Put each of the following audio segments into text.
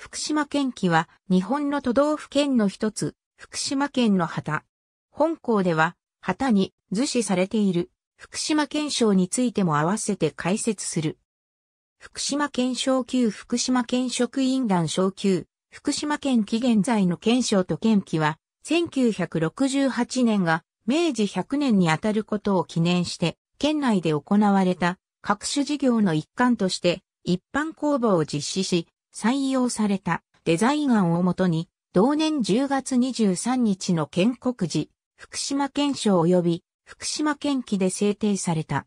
福島県旗は日本の都道府県の一つ、福島県の旗。本校では旗に図示されている福島県省についても合わせて解説する。福島県省級福島県職員団省級福島県期現在の県省と県旗は1968年が明治100年にあたることを記念して県内で行われた各種事業の一環として一般公募を実施し採用されたデザイン案をもとに、同年10月23日の建国時、福島県省及び福島県機で制定された。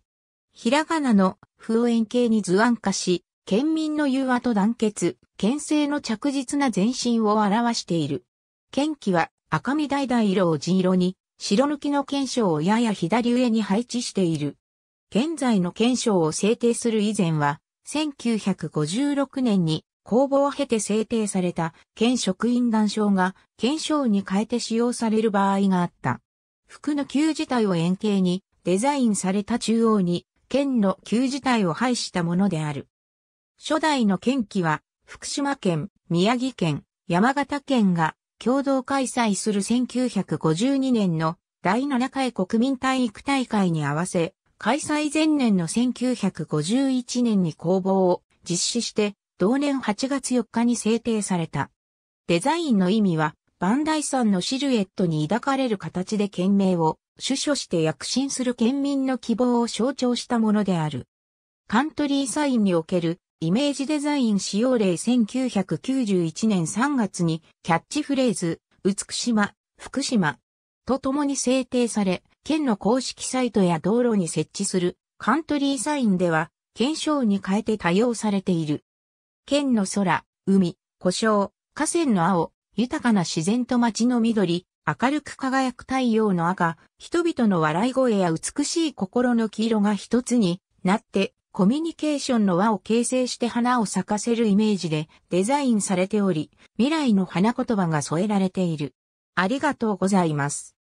ひらがなの風円形に図案化し、県民の融和と団結、県政の着実な前進を表している。県旗は赤み橙色を地色に、白抜きの県章をやや左上に配置している。現在の県章を制定する以前は、1956年に公募を経て制定された県職員団章が県章に変えて使用される場合があった。服の旧自体を円形にデザインされた中央に県の旧自体を廃したものである。初代の県旗は福島県、宮城県、山形県が共同開催する1952年の第7回国民体育大会に合わせ、開催前年の1951年に公募を実施して同年8月4日に制定された。デザインの意味は、バンダイさんのシルエットに抱かれる形で県名を主書して躍進する県民の希望を象徴したものである。カントリーサインにおけるイメージデザイン使用例1991年3月にキャッチフレーズ、美島、福島と共に制定され、県の公式サイトや道路に設置するカントリーサインでは、県章に変えて多用されている。県の空、海、故障、河川の青、豊かな自然と街の緑、明るく輝く太陽の赤、人々の笑い声や美しい心の黄色が一つになって、コミュニケーションの輪を形成して花を咲かせるイメージでデザインされており、未来の花言葉が添えられている。ありがとうございます。